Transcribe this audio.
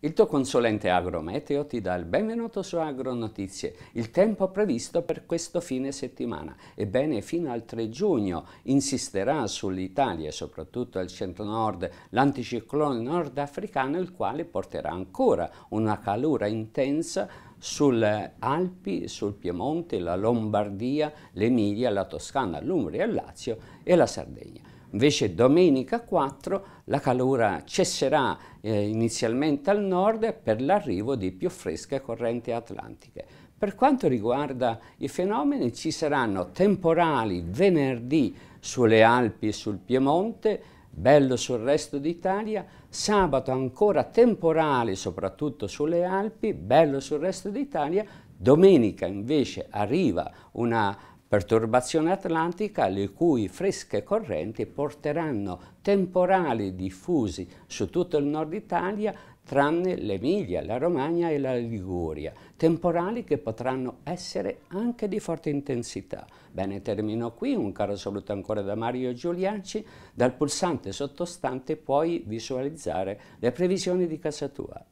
Il tuo consulente agrometeo ti dà il benvenuto su Agronotizie, il tempo previsto per questo fine settimana. Ebbene, fino al 3 giugno insisterà sull'Italia e soprattutto al centro-nord l'anticiclone nordafricano, il quale porterà ancora una calura intensa sulle Alpi, sul Piemonte, la Lombardia, l'Emilia, la Toscana, l'Umbria, il Lazio e la Sardegna. Invece domenica 4 la calura cesserà eh, inizialmente al nord per l'arrivo di più fresche correnti atlantiche. Per quanto riguarda i fenomeni ci saranno temporali venerdì sulle Alpi e sul Piemonte, bello sul resto d'Italia, sabato ancora temporali soprattutto sulle Alpi, bello sul resto d'Italia, domenica invece arriva una perturbazione atlantica le cui fresche correnti porteranno temporali diffusi su tutto il nord Italia tranne l'Emilia, la Romagna e la Liguria, temporali che potranno essere anche di forte intensità. Bene, termino qui, un caro saluto ancora da Mario Giulianci, dal pulsante sottostante puoi visualizzare le previsioni di casa tua.